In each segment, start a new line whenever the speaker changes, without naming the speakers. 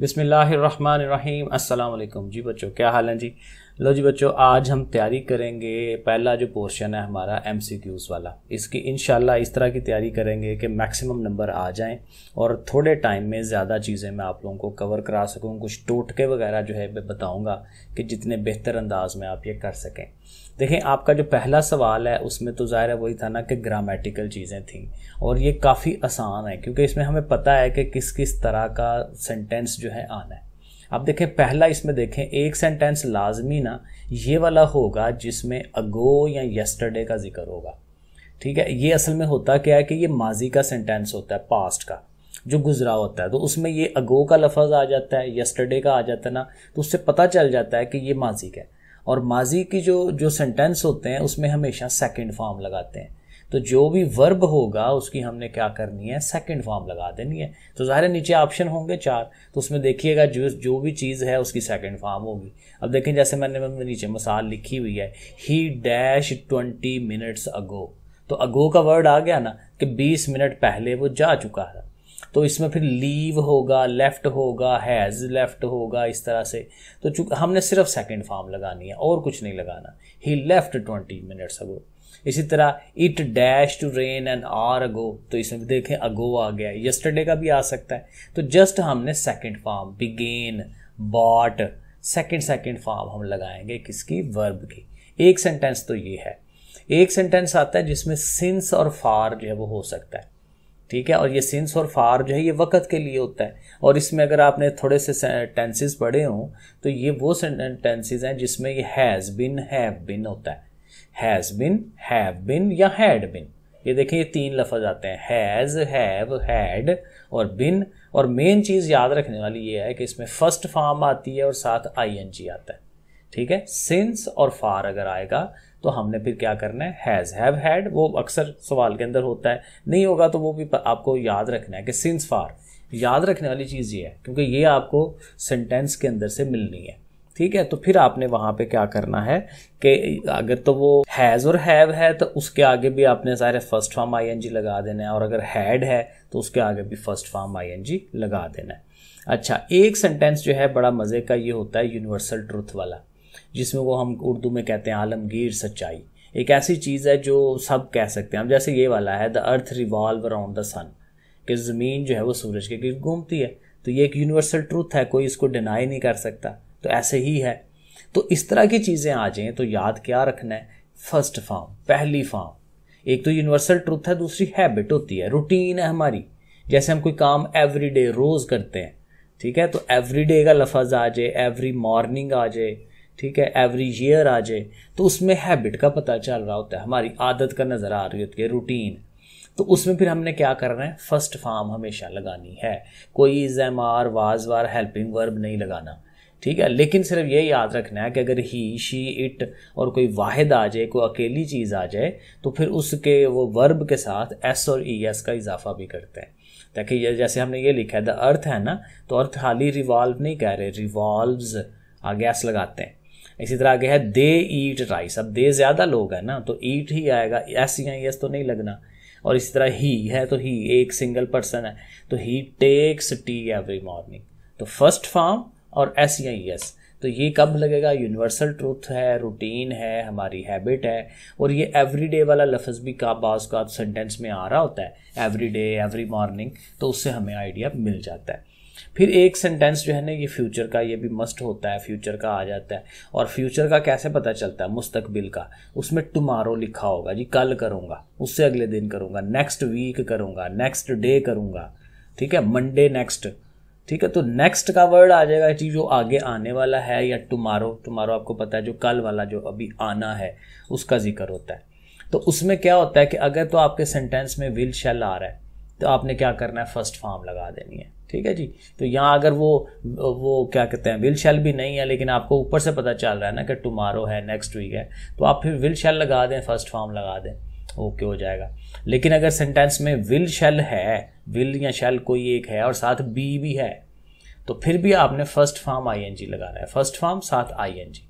बिसमीम् अल्लाम जी बच्चों क्या हाल है जी लो जी बच्चों आज हम तैयारी करेंगे पहला जो पोर्शन है हमारा एम वाला इसकी इन इस तरह की तैयारी करेंगे कि मैक्सिमम नंबर आ जाएं और थोड़े टाइम में ज़्यादा चीज़ें मैं आप लोगों को कवर करा सकूं कुछ टोटके वगैरह जो है मैं बताऊंगा कि जितने बेहतर अंदाज में आप ये कर सकें देखें आपका जो पहला सवाल है उसमें तो ज़ाहिर है वही था ना कि ग्रामेटिकल चीज़ें थी और ये काफ़ी आसान है क्योंकि इसमें हमें पता है कि किस किस तरह का सेंटेंस जो है आना है अब देखें पहला इसमें देखें एक सेंटेंस लाजमी ना ये वाला होगा जिसमें अगो या यस्टरडे का जिक्र होगा ठीक है ये असल में होता क्या है कि ये माजी का सेंटेंस होता है पास्ट का जो गुजरा होता है तो उसमें ये अगो का लफज आ जाता है यस्टरडे का आ जाता है ना तो उससे पता चल जाता है कि ये माजी का है और माजी की जो जो सेंटेंस होते हैं उसमें हमेशा सेकेंड फॉर्म लगाते हैं तो जो भी वर्ब होगा उसकी हमने क्या करनी है सेकंड फॉर्म लगा देनी है तो ज़ाहिर नीचे ऑप्शन होंगे चार तो उसमें देखिएगा जो जो भी चीज़ है उसकी सेकंड फॉर्म होगी अब देखें जैसे मैंने मतलब नीचे मसाल लिखी हुई है he dash twenty minutes ago तो अगो का वर्ड आ गया ना कि बीस मिनट पहले वो जा चुका है तो इसमें फिर लीव होगा लेफ़्ट होगा हैज़ लेफ़्ट होगा इस तरह से तो चूंकि हमने सिर्फ सेकंड फॉर्म लगानी है और कुछ नहीं लगाना he left twenty minutes ago इसी तरह it dash to rain an hour ago तो इसमें भी देखें अगो आ गया यस्टरडे का भी आ सकता है तो जस्ट हमने second form began bought second second form हम लगाएंगे किसकी वर्ब की एक सेंटेंस तो ये है एक सेंटेंस आता है जिसमें सिंस और फार जो है वो हो सकता है ठीक है और ये सिंस और फार जो है ये वक़्त के लिए होता है और इसमें अगर आपने थोड़े से टेंसेज पढ़े हों तो ये वो टेंसेज हैं जिसमें ये हैज़ बिन हैव बिन होता है हैज़ बिन हैव बिन या हैड बिन ये देखें ये तीन लफज आते हैं हैज़ हैव हैड और बिन और मेन चीज़ याद रखने वाली ये है कि इसमें फर्स्ट फॉर्म आती है और साथ आई एन जी आता है ठीक है सिंस और फार अगर आएगा तो हमने फिर क्या करना है हैज़ हैव हैड वो अक्सर सवाल के अंदर होता है नहीं होगा तो वो भी आपको याद रखना है कि सिंस फार याद रखने वाली चीज़ ये है क्योंकि ये आपको सेंटेंस के अंदर से मिलनी है ठीक है तो फिर आपने वहाँ पे क्या करना है कि अगर तो वो हैज़ और हैव है तो उसके आगे भी आपने सारे फर्स्ट फॉर्म आईएनजी लगा देना है और अगर हैड है तो उसके आगे भी फर्स्ट फॉर्म आईएनजी लगा देना है अच्छा एक सेंटेंस जो है बड़ा मज़े का ये होता है यूनिवर्सल ट्रुथ वाला जिसमें वो हम उर्दू में कहते हैं आलमगीर सच्चाई एक ऐसी चीज़ है जो सब कह सकते हैं हम जैसे ये वाला है the earth revolve around the sun कि ज़मीन जो है वो सूरज के गिर्द घूमती है तो ये एक यूनिवर्सल ट्रूथ है कोई इसको डिनाई नहीं कर सकता तो ऐसे ही है तो इस तरह की चीज़ें आ जाएँ तो याद क्या रखना है फर्स्ट फॉर्म पहली फॉर्म एक तो यूनिवर्सल ट्रूथ है दूसरी हैबिट होती है रूटीन है हमारी जैसे हम कोई काम एवरी डे रोज़ करते हैं ठीक है तो एवरी डे का लफज आ जाए एवरी मॉर्निंग आ जाए ठीक है एवरी ईयर आ जाए तो उसमें हैबिट का पता चल रहा होता है हमारी आदत का नज़र आ रही होती है रूटीन तो उसमें फिर हमने क्या करना है फर्स्ट फॉर्म हमेशा लगानी है कोई जैमार वाज वार हेल्पिंग वर्ब नहीं लगाना ठीक है लेकिन सिर्फ ये याद रखना है कि अगर ही शी इट और कोई वाहिद आ जाए कोई अकेली चीज़ आ जाए तो फिर उसके वो वर्ब के साथ एस और ई एस का इजाफा भी करते हैं ताकि जैसे हमने ये लिखा है द अर्थ है ना तो अर्थ खाली रिवॉल्व नहीं कह रहे रिवॉल्व्स आगे एस लगाते हैं इसी तरह आगे है दे ईट राइस अब दे ज़्यादा लोग हैं ना तो ईट ही आएगा एस या एस तो नहीं लगना और इसी तरह ही है तो ही एक सिंगल पर्सन है तो he takes tea every morning तो फर्स्ट फॉर्म और एस या यस तो ये कब लगेगा यूनिवर्सल ट्रूथ है रूटीन है हमारी हैबिट है और ये एवरीडे वाला लफ्ज़ भी का बाज का सेंटेंस में आ रहा होता है एवरी डे एवरी मॉर्निंग तो उससे हमें आइडिया मिल जाता है फिर एक सेंटेंस जो है ना ये फ्यूचर का ये भी मस्ट होता है फ्यूचर का आ जाता है और फ्यूचर का कैसे पता चलता है मुस्तकबिल का उसमें टुमारो लिखा होगा जी कल करूँगा उससे अगले दिन करूँगा नेक्स्ट वीक करूँगा नेक्स्ट डे करूँगा ठीक है मंडे नेक्स्ट ठीक है तो नेक्स्ट का वर्ड आ जाएगा जी जो आगे आने वाला है या टुमारो टुमारो आपको पता है जो कल वाला जो अभी आना है उसका जिक्र होता है तो उसमें क्या होता है कि अगर तो आपके सेंटेंस में विल शेल आ रहा है तो आपने क्या करना है फर्स्ट फॉर्म लगा देनी है ठीक है जी तो यहाँ अगर वो वो क्या कहते हैं विल शेल भी नहीं है लेकिन आपको ऊपर से पता चल रहा है ना कि टुमारो है नेक्स्ट वीक है तो आप फिर विल शेल लगा दें फर्स्ट फॉर्म लगा दें ओके हो जाएगा लेकिन अगर सेंटेंस में विल शैल है विल या शैल कोई एक है और साथ बी भी है तो फिर भी आपने first form I N G लगाना है फर्स्ट फॉर्म साथ आई एन जी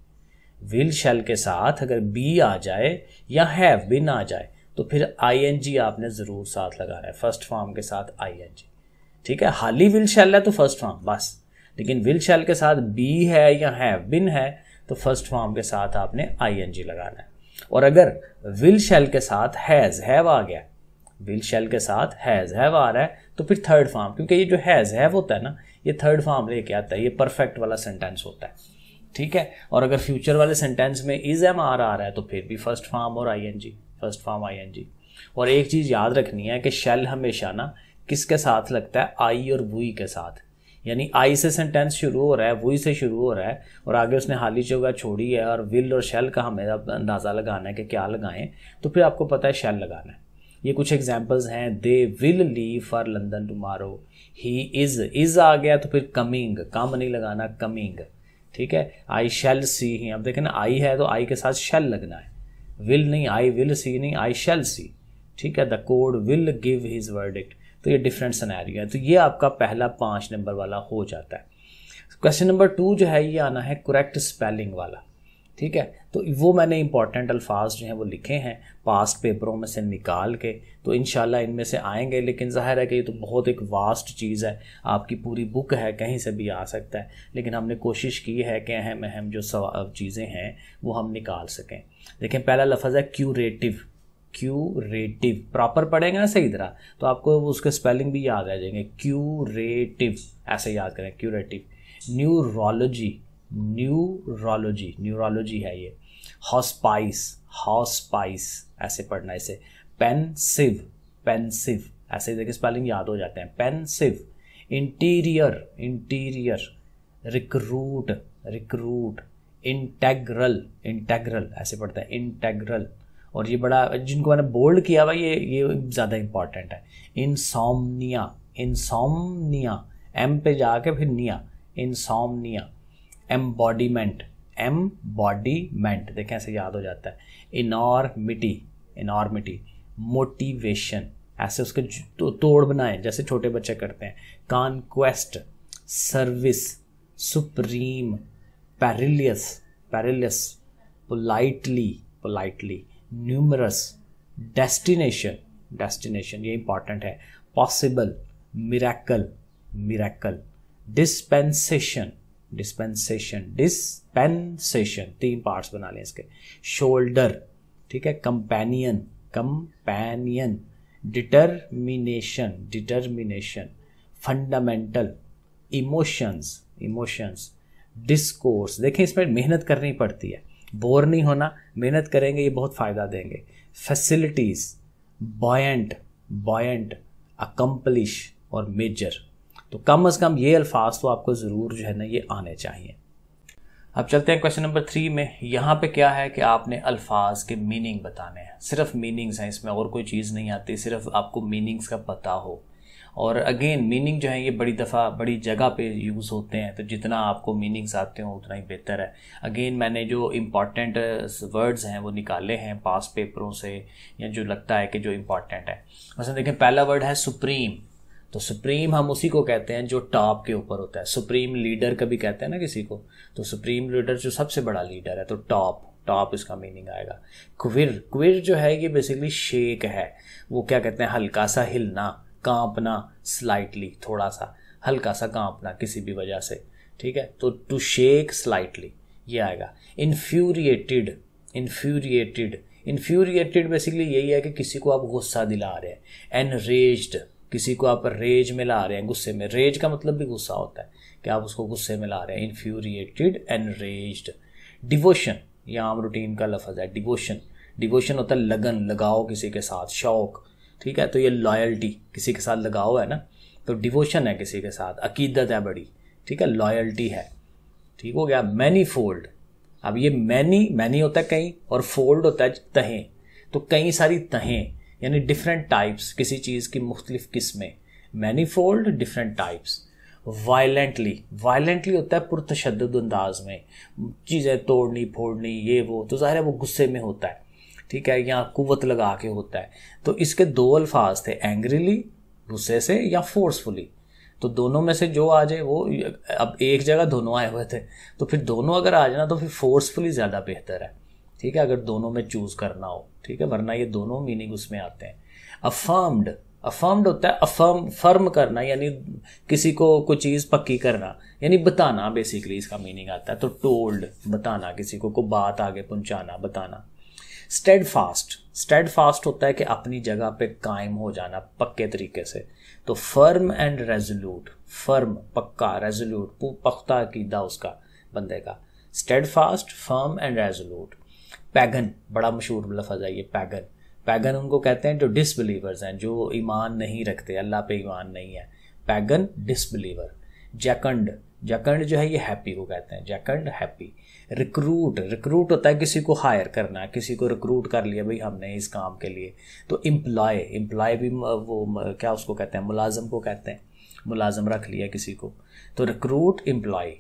विल शैल के साथ अगर बी आ जाए या हैव बिन आ जाए तो फिर आई एन जी आपने ज़रूर साथ लगाना है फर्स्ट फॉर्म के साथ आई एन जी ठीक है हाली विल शैल है तो फर्स्ट फॉर्म बस लेकिन विल शैल के साथ बी है या हैव बिन है तो फर्स्ट फॉर्म के साथ आपने आई एन जी लगाना है और अगर विल शेल के साथ हैज़ हैव आ गया विल शेल के साथ हैज़ हैव आ रहा है तो फिर थर्ड फॉर्म क्योंकि ये जो हैज़ हैव होता है ना ये थर्ड फॉर्म लेके आता है ये परफेक्ट वाला सेंटेंस होता है ठीक है और अगर फ्यूचर वाले सेंटेंस में इज एम आर आ रहा है तो फिर भी फर्स्ट फॉर्म और I N G first form I N G और एक चीज़ याद रखनी है कि शेल हमेशा ना किसके साथ लगता है आई और बुई के साथ यानी आई से सेंटेंस शुरू हो रहा है वही से शुरू हो रहा है और आगे उसने हाली चौगा छोड़ी है और विल और शेल का हमें अब अंदाज़ा लगाना है कि क्या लगाएं तो फिर आपको पता है शेल लगाना है ये कुछ एग्जाम्पल्स हैं they will leave for London tomorrow he is is आ गया तो फिर कमिंग कम नहीं लगाना कमिंग ठीक है आई शेल सी ही अब देखें ना आई है तो आई के साथ शेल लगना है विल नहीं आई विल सी नहीं आई शेल सी ठीक है the court will give his verdict तो ये डिफरेंट सनारी है तो ये आपका पहला पाँच नंबर वाला हो जाता है क्वेश्चन नंबर टू जो है ये आना है करेक्ट स्पेलिंग वाला ठीक है तो वो मैंने इंपॉर्टेंट अल्फाज जो हैं वो लिखे हैं पास्ट पेपरों में से निकाल के तो इन इनमें से आएंगे लेकिन ज़ाहिर है कि ये तो बहुत एक वास्ट चीज़ है आपकी पूरी बुक है कहीं से भी आ सकता है लेकिन हमने कोशिश की है कि अहम अहम जो चीज़ें हैं वो हम निकाल सकें देखें पहला लफज है क्यूरेटिव क्यूरेटिव प्रॉपर पढ़ेंगे ना सही तरह तो आपको उसके स्पेलिंग भी याद आ जाएंगे क्यूरेटिव ऐसे याद करें क्यूरेटिव न्यूरोलॉजी न्यूरोलॉजी न्यूरोलॉजी है ये हॉस्पाइस हॉस्पाइस ऐसे पढ़ना इसे पेनसिव पेंसिव ऐसे देखिए स्पेलिंग याद हो जाते हैं pensive interior interior recruit recruit integral integral ऐसे पढ़ते हैं इंटेग्रल और ये बड़ा जिनको मैंने बोल्ड किया हुआ ये ये ज़्यादा इंपॉर्टेंट है इन इंसोमनिया एम पे जाके फिर निया इंसोमनिया एम्बॉडीमेंट एम्बॉडीमेंट देखें ऐसे याद हो जाता है इनॉर्मिटी इनॉर्मिटी मोटिवेशन ऐसे उसके तो, तोड़ बनाए जैसे छोटे बच्चे करते हैं conquest service supreme perilous perilous politely politely numerous destination destination ये इंपॉर्टेंट है possible miracle miracle dispensation dispensation dispensation तीन पार्ट्स बना लें इसके शोल्डर ठीक है companion companion determination determination fundamental emotions emotions discourse देखें इसमें मेहनत करनी पड़ती है बोर नहीं होना मेहनत करेंगे ये बहुत फ़ायदा देंगे फैसिलिटीज़ बॉयंट बॉयंट अकम्पलिश और मेजर तो कम अज़ कम ये अल्फाज तो आपको ज़रूर जो है ना ये आने चाहिए अब चलते हैं क्वेश्चन नंबर थ्री में यहाँ पे क्या है कि आपने अल्फाज के मीनिंग बताने हैं सिर्फ मीनिंग्स हैं इसमें और कोई चीज़ नहीं आती सिर्फ आपको मीनिंग्स का पता हो और अगेन मीनिंग जो है ये बड़ी दफ़ा बड़ी जगह पे यूज़ होते हैं तो जितना आपको मीनिंग्स आते हों उतना ही बेहतर है अगेन मैंने जो इम्पॉर्टेंट वर्ड्स uh, हैं वो निकाले हैं पास पेपरों से या जो लगता है कि जो इम्पॉर्टेंट है वैसे देखें पहला वर्ड है सुप्रीम तो सुप्रीम हम उसी को कहते हैं जो टॉप के ऊपर होता है सुप्रीम लीडर कभी कहते हैं ना किसी को तो सुप्रीम लीडर जो सबसे बड़ा लीडर है तो टॉप टॉप इसका मीनिंग आएगा क्विर क्विर जो है ये बेसिकली शेक है वो क्या कहते हैं हल्का सा हिलना कांपना स्लाइटली थोड़ा सा हल्का सा कांपना किसी भी वजह से ठीक है तो टू शेक स्लाइटली ये आएगा इन्फ्यूरिएटेड इन्फ्यूरिएटेड इन्फ्यूरिएटेड बेसिकली यही है कि किसी को आप गुस्सा दिला रहे हैं एनरेज्ड किसी को आप रेज में ला रहे हैं गुस्से में रेज का मतलब भी गुस्सा होता है कि आप उसको गुस्से में ला रहे हैं इन्फ्यूरिएटेड एनरेज्ड डिवोशन ये आम रूटीन का लफज है डिवोशन डिवोशन होता है लगन लगाओ किसी के साथ शौक ठीक है तो ये लॉयल्टी किसी के साथ लगाओ है ना तो डिवोशन है किसी के साथ अकीदत है बड़ी ठीक है लॉयल्टी है ठीक हो गया मैनी फोल्ड अब ये मैनी मैनी होता है कहीं और फोल्ड होता है तहें तो कई सारी तहें यानी डिफरेंट टाइप्स किसी चीज़ की मुख्तलिफ किस्में manifold different types violently violently होता है पुरतशद अंदाज में चीज़ें तोड़नी फोड़नी ये वो तो ज़ाहिर है वो गुस्से में होता है ठीक है या कुवत लगा के होता है तो इसके दो अल्फाज थे एंग्रीली गुस्से से या फोर्सफुली तो दोनों में से जो आ जाए वो अब एक जगह दोनों आए हुए थे तो फिर दोनों अगर आ ना तो फिर फोर्सफुली ज़्यादा बेहतर है ठीक है अगर दोनों में चूज़ करना हो ठीक है वरना ये दोनों मीनिंग उसमें आते हैं अफर्म्ड अफर्म्ड होता है अफर्म फर्म करना यानी किसी को कोई चीज़ पक्की करना यानी बताना बेसिकली इसका मीनिंग आता है तो टोल्ड बताना किसी को को बात आगे पहुंचाना बताना स्टेड फास्ट स्टेड फास्ट होता है कि अपनी जगह पे कायम हो जाना पक्के तरीके से तो फर्म एंड रेजोल्यूट फर्म पक्का रेजोल्यूट पुख्ता अकीदा उसका बंदे का steadfast firm and resolute pagan बड़ा मशहूर लफज है ये पैगन पैगन उनको कहते हैं जो डिसबिलीवर्स हैं जो ईमान नहीं रखते अल्लाह पे ईमान नहीं है पैगन डिसबिलीवर जैकंड जैकंड जो है ये हैप्पी को कहते हैं जैकंड हैप्पी रिक्रूट रिक्रूट होता है किसी को हायर करना किसी को रिक्रूट कर लिया भाई हमने इस काम के लिए तो एम्प्लॉय एम्प्लॉय भी वो क्या उसको कहते हैं मुलाजम को कहते हैं मुलाजम रख लिया किसी को तो रिक्रूट एम्प्लॉय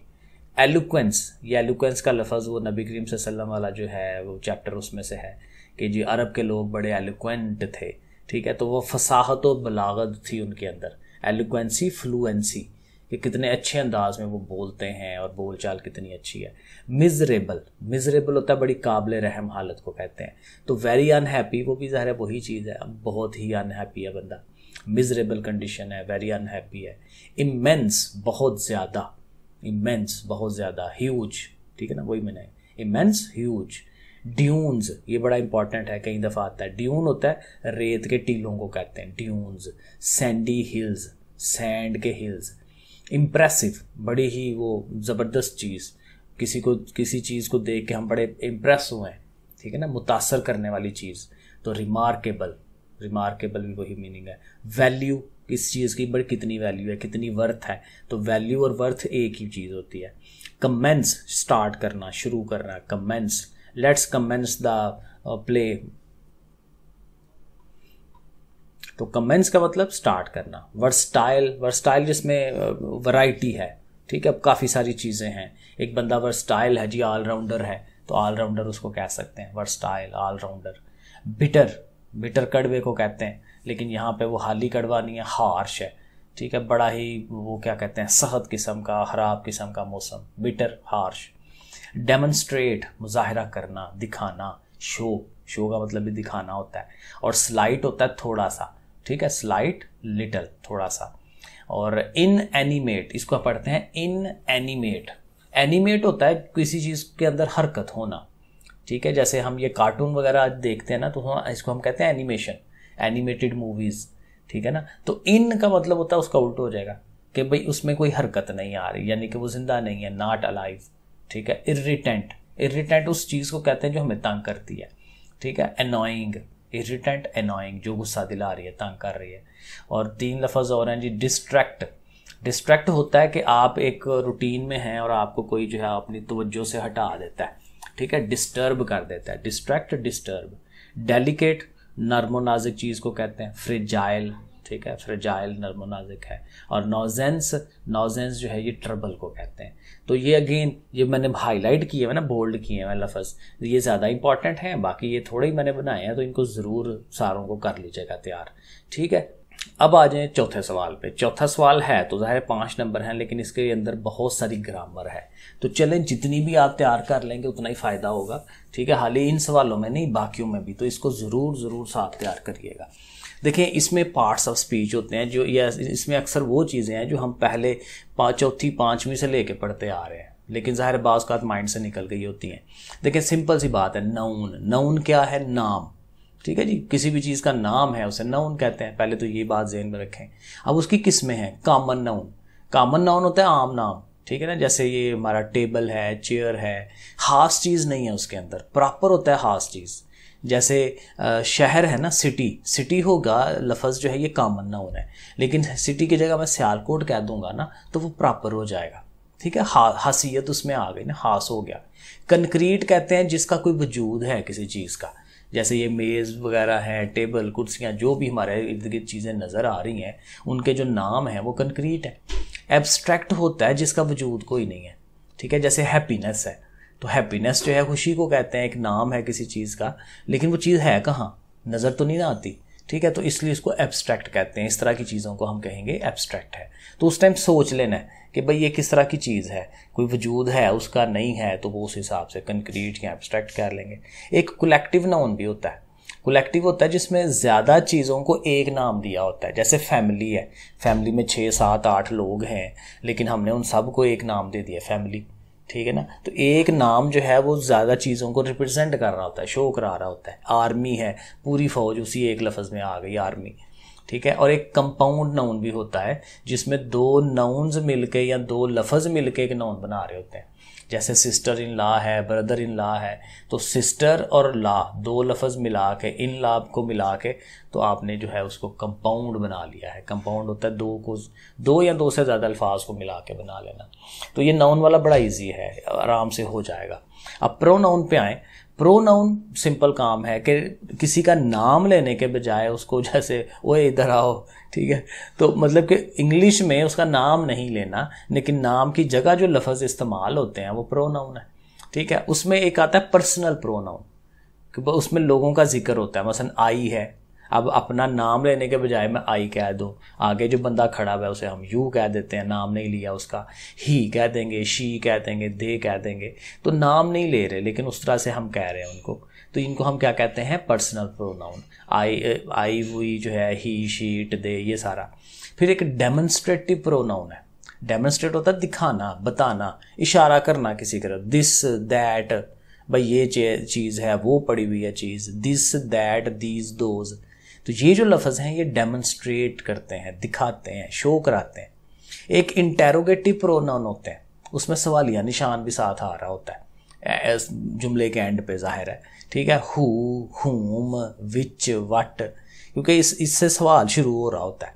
एलुक्वेंस ये एलुक्वेंस का लफज वो नबी करीम सल्लम वाला जो है वो चैप्टर उसमें से है कि जी अरब के लोग बड़े एलुक्वेंट थे ठीक है तो वो फसाहत और बलागत थी उनके अंदर एलुक्वेंसी फ्लुएंसी कि कितने अच्छे अंदाज में वो बोलते हैं और बोल चाल कितनी अच्छी है मिजरेबल मिजरेबल होता है बड़ी काबिल रहम हालत को कहते हैं तो वेरी अनहैप्पी वो भी ज़ाहिर है वही चीज़ है बहुत ही अनहैप्पी है बंदा मिजरेबल कंडीशन है वेरी अनहैप्पी है इमेंस बहुत ज़्यादा इमेंस बहुत ज़्यादा ह्यूज ठीक है ना वही मैंने इमेंस ह्यूज ड्यून्स ये बड़ा इंपॉर्टेंट है कई दफ़ा आता है ड्यून होता है रेत के टीलों को कहते हैं ड्यून्स सैंडी हिल्स सैंड के हिल्स इम्प्रेसिव बड़ी ही वो ज़बरदस्त चीज़ किसी को किसी चीज़ को देख के हम बड़े इम्प्रेस हुए हैं ठीक है ना मुतासर करने वाली चीज़ तो रिमार्केबल रिमार्केबल भी वही मीनिंग है वैल्यू इस चीज़ की बड़ी कितनी वैल्यू है कितनी वर्थ है तो वैल्यू और वर्थ एक ही चीज़ होती है कमेंस स्टार्ट करना शुरू करना commence let's commence the play तो कमेंस का मतलब स्टार्ट करना वर्सटाइल वर्सटाइल जिसमें वैरायटी uh, है ठीक है अब काफ़ी सारी चीज़ें हैं एक बंदा वर्सटाइल है जी ऑलराउंडर है तो ऑलराउंडर उसको कह सकते हैं वर्सटाइल ऑलराउंडर बिटर बिटर कड़वे को कहते हैं लेकिन यहाँ पे वो हाली कड़वा नहीं है हार्श है ठीक है बड़ा ही वो क्या कहते हैं सहद किस्म का खराब किस्म का मौसम बिटर हार्श डेमोन्स्ट्रेट मुजाहरा करना दिखाना शो शो का मतलब भी दिखाना होता है और स्लाइट होता है थोड़ा सा ठीक है स्लाइट लिटल थोड़ा सा और इन एनिमेट इसको पढ़ते हैं इन एनिमेट एनिमेट होता है किसी चीज़ के अंदर हरकत होना ठीक है जैसे हम ये कार्टून वगैरह आज देखते हैं ना तो हाँ, इसको हम कहते हैं एनिमेशन एनिमेटेड मूवीज़ ठीक है ना तो इन का मतलब होता है उसका उल्ट हो जाएगा कि भाई उसमें कोई हरकत नहीं आ रही यानी कि वो जिंदा नहीं है नॉट अलाइव ठीक है इरिटेंट इरिटेंट उस चीज़ को कहते हैं जो हमें तंग करती है ठीक है अनोइंग इरिटेंट अनोइंग जो गुस्सा दिला रही है तंग कर रही है और तीन लफज और हैं जी डिस्ट्रैक्ट डिस्ट्रैक्ट होता है कि आप एक रूटीन में हैं और आपको कोई जो है अपनी तवज्जो से हटा देता है ठीक है डिस्टर्ब कर देता है डिस्ट्रैक्ट डिस्टर्ब डेलिकेट नर्मो नाजिक चीज़ को कहते हैं फ्रिजाइल ठीक है फ्रजाइल नाजिक है और नोजेंस नोजेंस जो है ये ट्रबल को कहते हैं तो ये अगेन ये मैंने हाईलाइट किए हैं ना बोल्ड किए हैं लफज ये ज़्यादा इंपॉर्टेंट हैं बाकी ये थोड़े ही मैंने बनाए हैं तो इनको ज़रूर सारों को कर लीजिएगा तैयार ठीक है अब आ जाए चौथे सवाल पे चौथा सवाल है तो ज़ाहिर पांच नंबर हैं लेकिन इसके अंदर बहुत सारी ग्रामर है तो चलें जितनी भी आप तैयार कर लेंगे उतना ही फ़ायदा होगा ठीक है हाल ही इन सवालों में नहीं बाकियों में भी तो इसको ज़रूर ज़रूर साथ तैयार करिएगा देखें इसमें पार्ट्स ऑफ स्पीच होते हैं जो या इसमें अक्सर वो चीज़ें हैं जो हम पहले पाँच चौथी पाँचवीं से लेके पढ़ते आ रहे हैं लेकिन ज़ाहिर बात माइंड से निकल गई होती हैं देखें सिंपल सी बात है नऊन नऊन क्या है नाम ठीक है जी किसी भी चीज़ का नाम है उसे नउन कहते हैं पहले तो ये बात जहन में रखें अब उसकी किस्में हैं कामन नाउन कामन नाउन होता है आम नाम ठीक है ना जैसे ये हमारा टेबल है चेयर है खास चीज़ नहीं है उसके अंदर प्रॉपर होता है खास चीज़ जैसे शहर है ना सिटी सिटी होगा लफज जो है ये कामन ना होना है लेकिन सिटी की जगह मैं सियालकोट कह दूंगा ना तो वो प्रॉपर हो जाएगा ठीक है हा हासियत उसमें आ गई ना हास हो गया कंक्रीट कहते हैं जिसका कोई वजूद है किसी चीज़ का जैसे ये मेज़ वगैरह हैं टेबल कुर्सियाँ जो भी हमारे इर्द गिर्द चीज़ें नज़र आ रही हैं उनके जो नाम हैं वो कंक्रीट है एब्स्ट्रैक्ट होता है जिसका वजूद कोई नहीं है ठीक है जैसे हैप्पीनेस है तो हैप्पीनेस जो है खुशी को कहते हैं एक नाम है किसी चीज़ का लेकिन वो चीज़ है कहाँ नज़र तो नहीं ना आती ठीक है तो इसलिए इसको एब्स्ट्रैक्ट कहते हैं इस तरह की चीज़ों को हम कहेंगे एब्स्ट्रैक्ट है तो उस टाइम सोच लेना है कि भाई ये किस तरह की चीज़ है कोई वजूद है उसका नहीं है तो वो उस हिसाब से कंक्रीट या एब्स्ट्रैक्ट कर लेंगे एक कलेक्टिव नाउन भी होता है कलेक्टिव होता है जिसमें ज़्यादा चीज़ों को एक नाम दिया होता है जैसे फैमिली है फैमिली में छः सात आठ लोग हैं लेकिन हमने उन सब को एक नाम दे दिया फैमिली ठीक है ना तो एक नाम जो है वो ज़्यादा चीज़ों को रिप्रेजेंट कर रहा होता है शो करा रहा होता है आर्मी है पूरी फौज उसी एक लफ्ज़ में आ गई आर्मी ठीक है और एक कंपाउंड नाउन भी होता है जिसमें दो नाउन्स मिलके या दो लफ्ज़ मिलके एक नाउन बना रहे होते हैं जैसे सिस्टर इन ला है ब्रदर इन ला है तो सिस्टर और ला दो लफज मिला के इन ला को मिला के तो आपने जो है उसको कंपाउंड बना लिया है कंपाउंड होता है दो को दो या दो से ज़्यादा अल्फाज को मिला के बना लेना तो ये नाउन वाला बड़ा ईजी है आराम से हो जाएगा अब प्रो नाउन पे आएँ प्रोनाउन सिंपल काम है कि किसी का नाम लेने के बजाय उसको जैसे वो इधर आओ ठीक है तो मतलब कि इंग्लिश में उसका नाम नहीं लेना लेकिन नाम की जगह जो लफ्ज़ इस्तेमाल होते हैं वो प्रोनाउन है ठीक है उसमें एक आता है पर्सनल प्रोनाउन उसमें लोगों का जिक्र होता है मसलन आई है अब अपना नाम लेने के बजाय मैं आई कह दूँ आगे जो बंदा खड़ा हुआ है उसे हम यू कह देते हैं नाम नहीं लिया उसका ही कह देंगे शी कह देंगे दे कह देंगे तो नाम नहीं ले रहे लेकिन उस तरह से हम कह रहे हैं उनको तो इनको हम क्या कहते हैं personal pronoun I I we जो है ही शीट दे ये सारा फिर एक डेमोन्स्ट्रेटिव प्रोनाउन है डेमोन्स्ट्रेट होता है दिखाना बताना इशारा करना किसी तरह दिस दैट भाई ये चीज़ है वो पड़ी हुई है चीज़ दिस दैट दीज दोज तो ये जो लफ्ज़ हैं ये डेमोन्स्ट्रेट करते हैं दिखाते हैं शो कराते हैं एक इंटेरोगेटिव प्रोनाउन होते हैं उसमें सवालिया निशान भी साथ आ रहा होता है जुमले के एंड पे जाहिर है ठीक है हु हुम विच वट क्योंकि इस इससे सवाल शुरू हो रहा होता है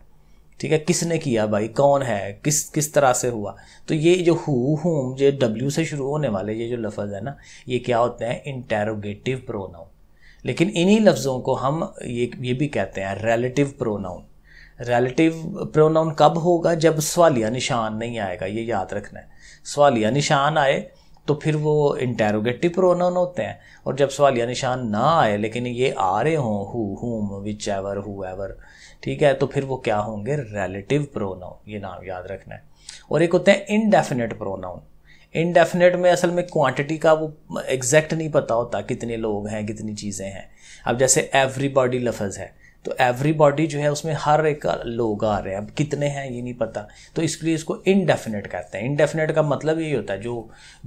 ठीक है किसने किया भाई कौन है किस किस तरह से हुआ तो ये जो हु हुम जो डब्ल्यू से शुरू होने वाले ये जो लफज है ना ये क्या होते हैं इंटेरोगेटिव प्रोनाउन लेकिन इन्हीं लफ्ज़ों को हम ये ये भी कहते हैं रेलेटिव प्रोनाउन रेलेटिव प्रोनाउन कब होगा जब सवालिया निशान नहीं आएगा ये याद रखना है सवालिया निशान आए तो फिर वो इंटेरोगेटिव प्रोनाउन होते हैं और जब सवालिया निशान ना आए लेकिन ये आ रहे हों हु हुम विच एवर हु एवर ठीक है तो फिर वो क्या होंगे रेलेटिव प्रोनाउन ये नाम याद रखना है और एक होते हैं इनडेफिनेट प्रोनाउन इनडेफिनेट में असल में क्वांटिटी का वो एग्जैक्ट नहीं पता होता कितने लोग हैं कितनी चीज़ें हैं अब जैसे एवरी बॉडी लफज है तो एवरी बॉडी जो है उसमें हर एक लोग आ रहे हैं अब कितने हैं ये नहीं पता तो इसलिए इसको इनडेफिनेट कहते हैं इनडेफिनेट का मतलब यही होता है जो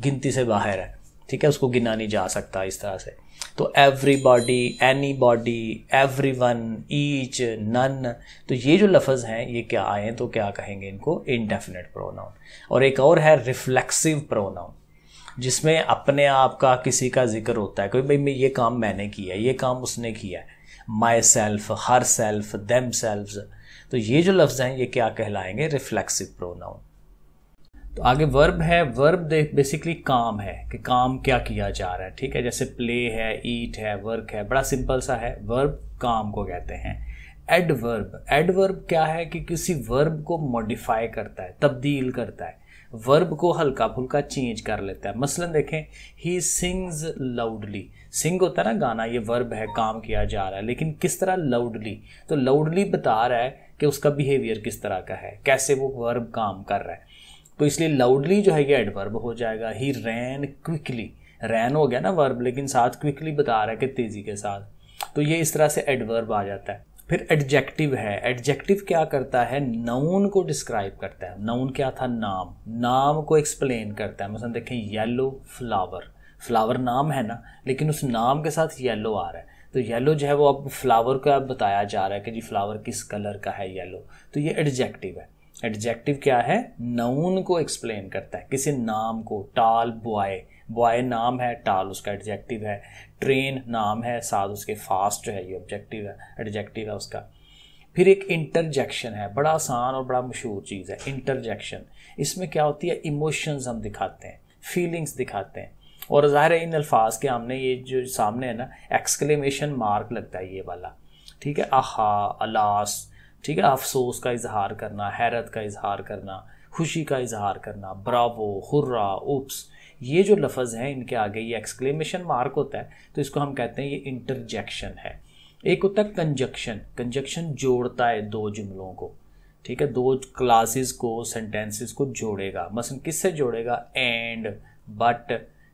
गिनती से बाहर है ठीक है उसको गिना नहीं जा सकता इस तरह से तो everybody anybody everyone each none तो ये जो लफ्ज़ हैं ये क्या आए तो क्या कहेंगे इनको इनडेफिनेट प्रोनाउन और एक और है रिफ्लेक्सिव प्रोनाउन जिसमें अपने आप का किसी का जिक्र होता है कोई भाई ये काम मैंने किया है ये काम उसने किया है myself herself themselves तो ये जो लफ्ज़ हैं ये क्या कहलाएंगे रिफ्लेक्सिव प्रोनाउन तो आगे वर्ब है वर्ब बेसिकली काम है कि काम क्या किया जा रहा है ठीक है जैसे प्ले है ईट है वर्क है बड़ा सिंपल सा है वर्ब काम को कहते हैं एडवर्ब एडवर्ब क्या है कि किसी वर्ब को मॉडिफाई करता है तब्दील करता है वर्ब को हल्का फुल्का चेंज कर लेता है मसलन देखें ही सिंग्स लाउडली सिंग होता है ना गाना ये वर्ब है काम किया जा रहा है लेकिन किस तरह लाउडली तो लाउडली बता रहा है कि उसका बिहेवियर किस तरह का है कैसे वो वर्ब काम कर रहा है तो इसलिए लाउडली जो है ये एडवर्ब हो जाएगा ही रैन क्विकली रैन हो गया ना वर्ब लेकिन साथ क्विकली बता रहा है कि तेज़ी के साथ तो ये इस तरह से एडवर्ब आ जाता है फिर एडजेक्टिव है एडजेक्टिव क्या करता है नाउन को डिस्क्राइब करता है नाउन क्या था नाम नाम को एक्सप्लेन करता है मसलन देखें येलो फ्लावर फ्लावर नाम है ना लेकिन उस नाम के साथ येलो आ रहा है तो येलो जो है वो अब फ्लावर का बताया जा रहा है कि जी फ्लावर किस कलर का है येलो तो ये एडजेक्टिव है एडजेक्टिव क्या है नाउन को एक्सप्लेन करता है किसी नाम को टाल बॉय बॉय नाम है टाल उसका एडजेक्टिव है ट्रेन नाम है साथ उसके फास्ट जो है ये ऑब्जेक्टिव है एडजेक्टिव है उसका फिर एक इंटरजेक्शन है बड़ा आसान और बड़ा मशहूर चीज़ है इंटरजेक्शन इसमें क्या होती है इमोशंस हम दिखाते हैं फीलिंग्स दिखाते हैं और ज़ाहिर है इन अल्फाज के हमने ये जो सामने है ना एक्सक्लेमेशन मार्क लगता है ये वाला ठीक है आहा अलास ठीक है अफसोस का इजहार करना हैरत का इजहार करना खुशी का इजहार करना ब्रावो हुर्रा उप्स ये जो लफज हैं इनके आगे ये एक्सक्लेमेशन मार्क होता है तो इसको हम कहते हैं ये इंटरजेक्शन है एक होता है कंजक्शन कंजक्शन जोड़ता है दो जुमलों को ठीक है दो क्लासेस को सेंटेंसेस को जोड़ेगा मसलन किससे जोड़ेगा एंड बट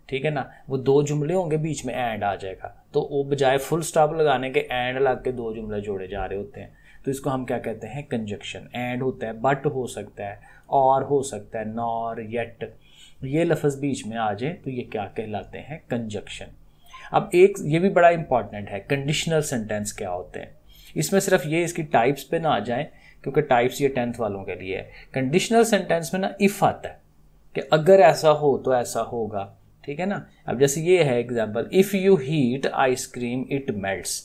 ठीक है ना वो दो जुमले होंगे बीच में एंड आ जाएगा तो वो बजाय फुल स्टॉप लगाने के एंड लग के दो जुमले जोड़े जा रहे होते हैं तो इसको हम क्या कहते हैं कंजक्शन एंड होता है बट हो सकता है और हो सकता है नॉर येट ये लफ्ज़ बीच में आ जाए तो ये क्या कहलाते हैं कंजक्शन अब एक ये भी बड़ा इंपॉर्टेंट है कंडीशनल सेंटेंस क्या होते हैं इसमें सिर्फ ये इसकी टाइप्स पे ना आ जाए क्योंकि टाइप्स ये टेंथ वालों के लिए है कंडीशनल सेंटेंस में ना इफ़ आता है कि अगर ऐसा हो तो ऐसा होगा ठीक है ना अब जैसे ये है example if you heat ice cream it melts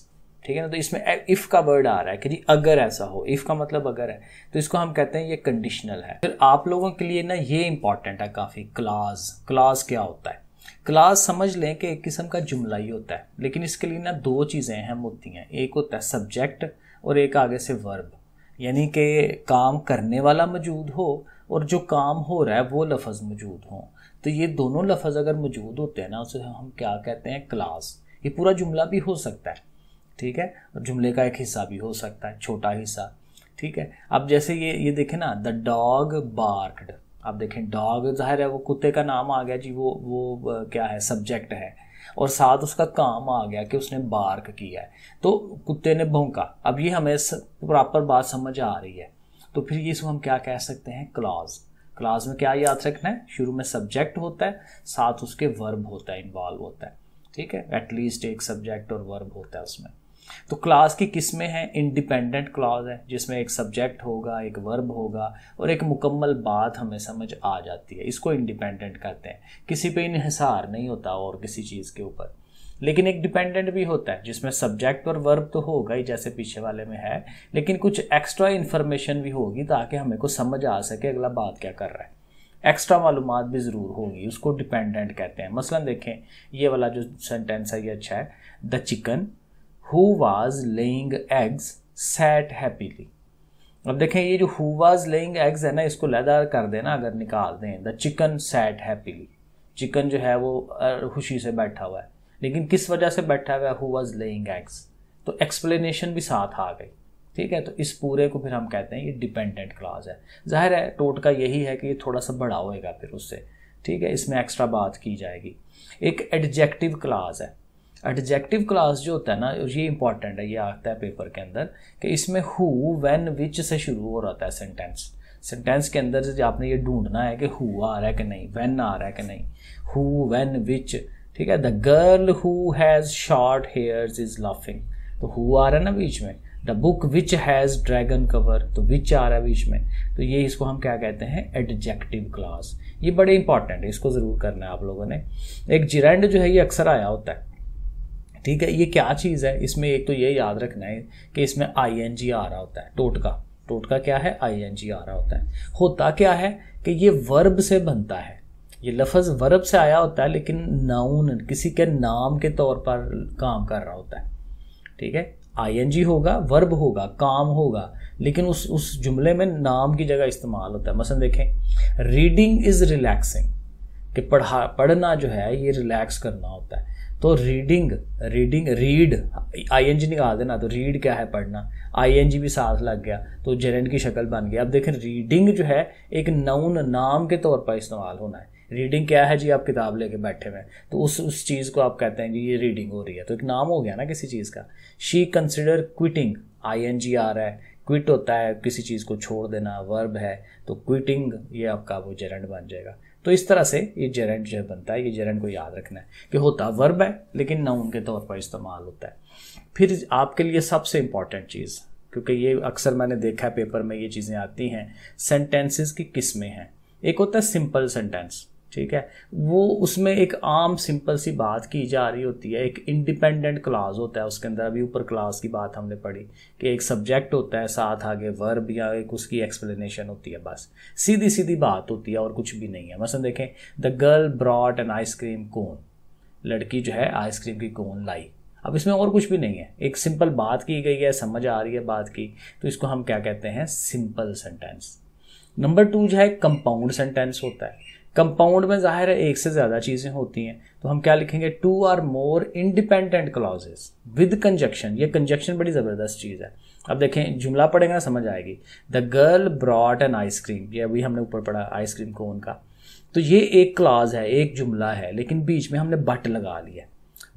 ठीक है ना तो इसमें इफ़ का वर्ड आ रहा है कि जी अगर ऐसा हो इफ़ का मतलब अगर है तो इसको हम कहते हैं ये कंडीशनल है फिर आप लोगों के लिए ना ये इंपॉर्टेंट है काफ़ी क्लास क्लास क्या होता है क्लास समझ लें कि एक किस्म का जुमला ही होता है लेकिन इसके लिए ना दो चीज़ें अहम होती हैं एक होता है सब्जेक्ट और एक आगे से वर्ब यानी कि काम करने वाला मौजूद हो और जो काम हो रहा है वो लफज मौजूद हों तो ये दोनों लफज अगर मौजूद होते हैं ना उसे हम क्या कहते हैं क्लास ये पूरा जुमला भी हो सकता है ठीक है और जुमले का एक हिस्सा भी हो सकता है छोटा हिस्सा ठीक है अब जैसे ये ये देखें ना द डॉग बार्कड आप देखें डॉग जाहिर है वो कुत्ते का नाम आ गया जी वो वो क्या है सब्जेक्ट है और साथ उसका काम आ गया कि उसने बार्क किया है तो कुत्ते ने भोंका अब ये हमें प्रॉपर बात समझ आ रही है तो फिर ये इसको हम क्या कह सकते हैं क्लॉज क्लास में क्या याद रखना है शुरू में सब्जेक्ट होता है साथ उसके वर्ब होता है इन्वॉल्व होता है ठीक है एटलीस्ट एक सब्जेक्ट और वर्ब होता है उसमें तो क्लास की किस्में हैं इंडिपेंडेंट क्लास है जिसमें एक सब्जेक्ट होगा एक वर्ब होगा और एक मुकम्मल बात हमें समझ आ जाती है इसको इंडिपेंडेंट कहते हैं किसी पे इन्हसार नहीं होता और किसी चीज़ के ऊपर लेकिन एक डिपेंडेंट भी होता है जिसमें सब्जेक्ट और वर्ब तो होगा ही जैसे पीछे वाले में है लेकिन कुछ एक्स्ट्रा इन्फॉर्मेशन भी होगी ताकि हमें को समझ आ सके अगला बात क्या कर रहा है एक्स्ट्रा मालूम भी ज़रूर होगी उसको डिपेंडेंट कहते हैं मसलन देखें ये वाला जो सेंटेंस है ये अच्छा है the chicken who was laying eggs sat happily अब देखें ये जो हु वाज लेइंग एग्स है ना इसको लेदा कर देना अगर निकाल दें the chicken sat happily chicken जो है वो खुशी से बैठा हुआ है लेकिन किस वजह से बैठा हुआ है हु वाज लेइंग एग्स तो एक्सप्लेनेशन भी साथ आ गई ठीक है तो इस पूरे को फिर हम कहते हैं ये डिपेंडेंट क्लाज है जाहिर है टोट का यही है कि ये थोड़ा सा बड़ा होएगा फिर उससे ठीक है इसमें एक्स्ट्रा बात की जाएगी एक एडजेक्टिव क्लाज है एडजेक्टिव क्लास जो होता है ना ये इंपॉर्टेंट है ये आता है पेपर के अंदर कि इसमें हु वैन विच से शुरू हो रहा है सेंटेंस सेंटेंस के अंदर से आपने ये ढूंढना है कि हु आ रहा है कि नहीं वैन आ रहा है कि नहीं हु व्हेन विच ठीक है the girl who has short hairs is laughing तो हु आ रहा है ना बीच में the book which has dragon cover तो विच आ रहा है बीच में तो ये इसको हम क्या कहते हैं एडजेक्टिव क्लास ये बड़े इंपॉर्टेंट है इसको ज़रूर करना है आप लोगों ने एक जिरेंड जो है ये अक्सर आया होता है ठीक है ये क्या चीज़ है इसमें एक तो ये याद रखना है कि इसमें आई एन जी आ रहा होता है टोटका टोटका क्या है आई एन जी आ रहा होता है होता क्या है कि ये वर्ब से बनता है ये लफज वर्ब से आया होता है लेकिन नाउन किसी के नाम के तौर पर काम कर रहा होता है ठीक है आई एन जी होगा वर्ब होगा काम होगा लेकिन उस उस जुमले में नाम की जगह इस्तेमाल होता है मसलन देखें रीडिंग इज़ रिलैक्सिंग कि पढ़ा पढ़ना जो है ये रिलैक्स करना होता है तो reading reading read I N G निकाल देना तो रीड क्या है पढ़ना आई एन जी भी साथ लग गया तो जेरेंट की शक्ल बन गई अब देखें रीडिंग जो है एक नाउन नाम के तौर पर इस्तेमाल होना है रीडिंग क्या है जी आप किताब लेके बैठे हुए हैं तो उस उस चीज़ को आप कहते हैं जी ये रीडिंग हो रही है तो एक नाम हो गया ना किसी चीज़ का she consider quitting I N G आ रहा है क्विट होता है किसी चीज़ को छोड़ देना वर्ब है तो क्विटिंग ये आपका वो जेरेंट बन जाएगा तो इस तरह से ये जेरेंट जो बनता है ये जेरेंट को याद रखना है कि होता वर्ब है लेकिन ना उनके तौर पर इस्तेमाल होता है फिर आपके लिए सबसे इंपॉर्टेंट चीज़ क्योंकि ये अक्सर मैंने देखा है पेपर में ये चीज़ें आती हैं सेंटेंसेस की किस्में हैं एक होता है सिंपल सेंटेंस ठीक है वो उसमें एक आम सिंपल सी बात की जा रही होती है एक इंडिपेंडेंट क्लास होता है उसके अंदर अभी ऊपर क्लास की बात हमने पढ़ी कि एक सब्जेक्ट होता है साथ आगे वर्ब या एक उसकी एक्सप्लेनेशन होती है बस सीधी सीधी बात होती है और कुछ भी नहीं है मसलन देखें the girl brought an ice cream cone लड़की जो है आइसक्रीम की कोन लाई अब इसमें और कुछ भी नहीं है एक सिंपल बात की गई है समझ आ रही है बात की तो इसको हम क्या कहते हैं सिंपल सेंटेंस नंबर टू जो है कंपाउंड सेंटेंस होता है कंपाउंड में ज़ाहिर है एक से ज़्यादा चीज़ें होती हैं तो हम क्या लिखेंगे two or more independent clauses with conjunction ये कंजक्शन बड़ी ज़बरदस्त चीज़ है अब देखें जुमला पड़ेगा ना समझ आएगी the girl brought an ice cream ये अभी हमने ऊपर पढ़ा आइसक्रीम को उनका तो ये एक क्लाज है एक जुमला है लेकिन बीच में हमने बट लगा लिया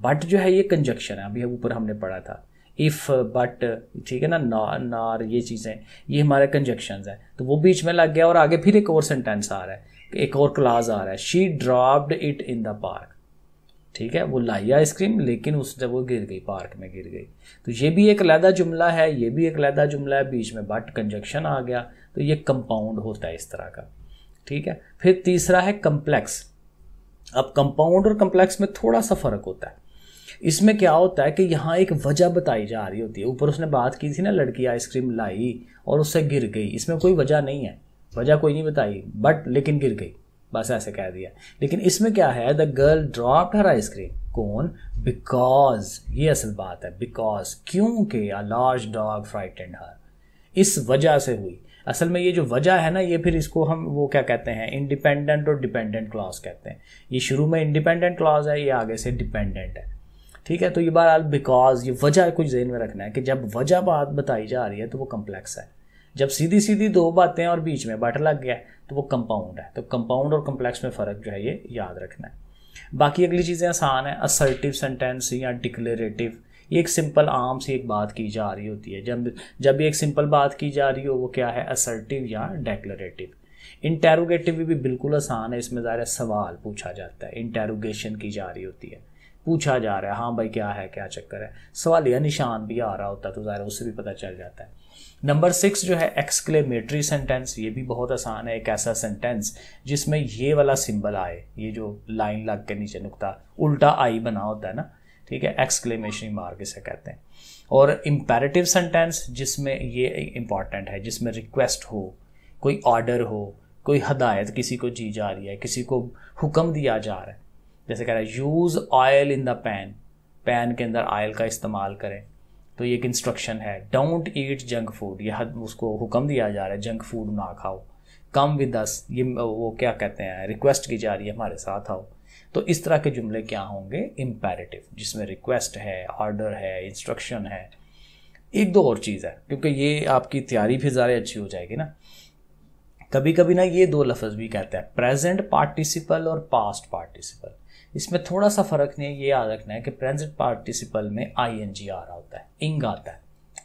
बट जो है ये कंजक्शन है अभी ऊपर हमने पढ़ा था इफ़ बट ठीक है ना नार नार ये चीज़ें ये हमारे कंजक्शन है तो वो बीच में लग गया और आगे फिर एक और सेंटेंस आ रहा है एक और क्लाज आ रहा है she dropped it in the park ठीक है वो लाई आइसक्रीम लेकिन उसने वो गिर गई पार्क में गिर गई तो ये भी एक लैदा जुमला है ये भी एक लैदा जुमला है बीच में बट कंजक्शन आ गया तो ये कंपाउंड होता है इस तरह का ठीक है फिर तीसरा है कंप्लेक्स अब कंपाउंड और कंप्लेक्स में थोड़ा सा फ़र्क होता है इसमें क्या होता है कि यहाँ एक वजह बताई जा रही होती है ऊपर उसने बात की थी ना लड़की आइसक्रीम लाई और उससे गिर गई इसमें कोई वजह नहीं है वजह कोई नहीं बताई बट लेकिन गिर गई बस ऐसे कह दिया लेकिन इसमें क्या है the girl drop her ice cream cone because ये असल बात है बिकॉज क्योंकि a large dog frightened her इस वजह से हुई असल में ये जो वजह है ना ये फिर इसको हम वो क्या कहते हैं इंडिपेंडेंट और डिपेंडेंट क्लॉज कहते हैं ये शुरू में इंडिपेंडेंट क्लॉज है ये आगे से डिपेंडेंट है ठीक है तो ये बहरहाल बिकॉज ये वजह कुछ जहन में रखना है कि जब वजह बात बताई जा रही है तो वो कम्प्लेक्स है जब सीधी सीधी दो बातें और बीच में बट लग गया तो वो कंपाउंड है तो कंपाउंड और कम्प्लेक्स में फ़र्क जो है ये याद रखना है बाकी अगली चीज़ें आसान है असर्टिव सेंटेंस या डिक्लेरेटिव ये एक सिंपल आम सी एक बात की जा रही होती है जब जब भी एक सिंपल बात की जा रही हो वो क्या है असर्टिव या डेक्लेटिव इंटेरोगेटिव भी, भी बिल्कुल आसान है इसमें ज़ाहिर सवाल पूछा जाता है इंटेरोगेशन की जा रही होती है पूछा जा रहा है हाँ भाई क्या है क्या चक्कर है सवाल या निशान भी आ रहा होता है तो ज़ाहिर उससे भी पता चल जाता है नंबर सिक्स जो है एक्सक्लेमेटरी सेंटेंस ये भी बहुत आसान है एक ऐसा सेंटेंस जिसमें ये वाला सिंबल आए ये जो लाइन लग के नीचे नुकता उल्टा आई बना होता है ना ठीक है एक्सक्लेमेशन मार्क इसे कहते हैं और इम्पेरेटिव सेंटेंस जिसमें ये इंपॉर्टेंट है जिसमें रिक्वेस्ट हो कोई ऑर्डर हो कोई हदायत किसी को जी जा रही है किसी को हुक्म दिया जा रहा है जैसे कह रहा है use oil in the pan pan के अंदर ऑयल का इस्तेमाल करें तो ये एक इंस्ट्रक्शन है डोंट ईट जंक फूड यह उसको हुक्म दिया जा रहा है जंक फूड ना खाओ कम विद दस ये वो क्या कहते हैं रिक्वेस्ट की जा रही है हमारे साथ आओ तो इस तरह के जुमले क्या होंगे इम्पेरेटिव जिसमें रिक्वेस्ट है ऑर्डर है इंस्ट्रक्शन है एक दो और चीज़ है क्योंकि ये आपकी तैयारी फिर ज़्यादा अच्छी हो जाएगी ना कभी कभी ना ये दो लफ्ज़ भी कहते हैं प्रेजेंट पार्टिसिपल और पास्ट पार्टिसिपल इसमें थोड़ा सा फ़र्क नहीं है ये याद रखना है कि प्रेजेंट पार्टिसिपल में आई एन जी आ रहा होता है इंग आता है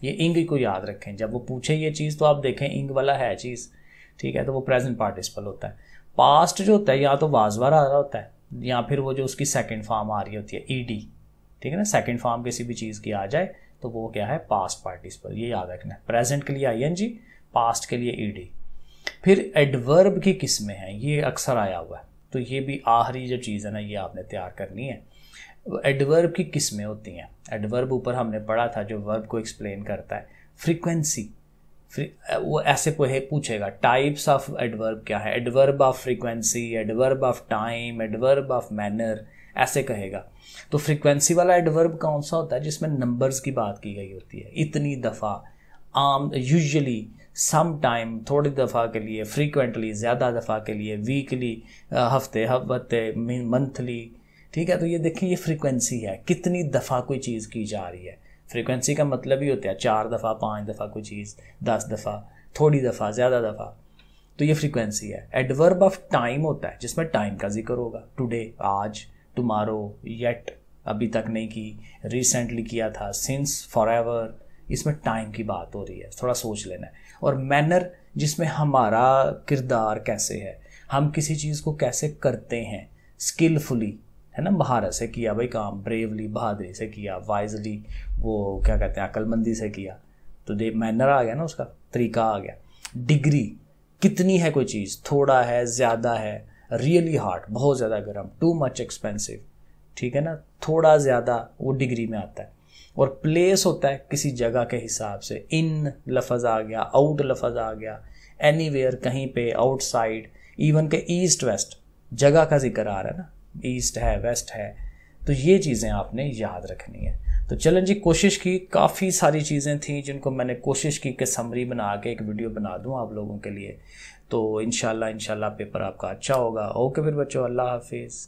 ये इंग को याद रखें जब वो पूछे ये चीज़ तो आप देखें इंग वाला है चीज़ ठीक है तो वो प्रेजेंट पार्टिसिपल होता है पास्ट जो होता है या तो वाजवार आ रहा होता है या फिर वो जो उसकी सेकेंड फॉर्म आ रही होती है ई डी ठीक है ना सेकेंड फॉर्म किसी भी चीज़ की आ जाए तो वो क्या है पास्ट पार्टिसिपल ये याद रखना है प्रेजेंट के लिए आई एन जी पास्ट के लिए ई डी फिर एडवर्ब की किस्में हैं ये अक्सर आया हुआ है तो ये भी आखिरी जो चीज़ है ना ये आपने तैयार करनी है एडवर्ब की किस्में होती हैं एडवर्ब ऊपर हमने पढ़ा था जो वर्ब को एक्सप्लेन करता है फ्रीक्वेंसी वो ऐसे पूछेगा टाइप्स ऑफ एडवर्ब क्या है adverb of frequency adverb of time adverb of manner ऐसे कहेगा तो फ्रीक्वेंसी वाला एडवर्ब कौन सा होता है जिसमें नंबर्स की बात की गई होती है इतनी दफ़ा आम यूजली सम टाइम थोड़ी दफ़ा के लिए फ्रीक्वेंटली ज़्यादा दफ़ा के लिए वीकली हफ्ते हफ्ते मंथली ठीक है तो ये देखिए ये फ्रीक्वेंसी है कितनी दफ़ा कोई चीज़ की जा रही है फ्रीक्वेंसी का मतलब ही होता है चार दफ़ा पाँच दफ़ा कोई चीज़ दस दफ़ा थोड़ी दफ़ा ज़्यादा दफ़ा तो ये फ्रीक्वेंसी है एडवर्ब ऑफ टाइम होता है जिसमें टाइम का जिक्र होगा टुडे आज टुमारो येट अभी तक नहीं की रिसेंटली किया था सिंस फॉर एवर इसमें टाइम की बात हो रही है थोड़ा सोच लेना है और मैनर जिसमें हमारा किरदार कैसे है हम किसी चीज़ को कैसे करते हैं स्किलफुली है ना महारत से किया भाई काम ब्रेवली बहादुरी से किया वाइजली वो क्या कहते हैं अकलमंदी से किया तो दे मैनर आ गया ना उसका तरीका आ गया डिग्री कितनी है कोई चीज़ थोड़ा है ज़्यादा है रियली हार्ड बहुत ज़्यादा गर्म टू मच एक्सपेंसिव ठीक है ना थोड़ा ज़्यादा वो डिग्री में आता है और प्लेस होता है किसी जगह के हिसाब से इन लफज आ गया आउट लफज आ गया एनी कहीं पे आउटसाइड इवन के ईस्ट वेस्ट जगह का जिक्र आ रहा है ना ईस्ट है वेस्ट है तो ये चीज़ें आपने याद रखनी है तो चलन जी कोशिश की काफ़ी सारी चीज़ें थी जिनको मैंने कोशिश की कि समरी बना के एक वीडियो बना दूँ आप लोगों के लिए तो इन इनशाला पेपर आपका अच्छा होगा ओके फिर बच्चों अल्लाह हाफिज़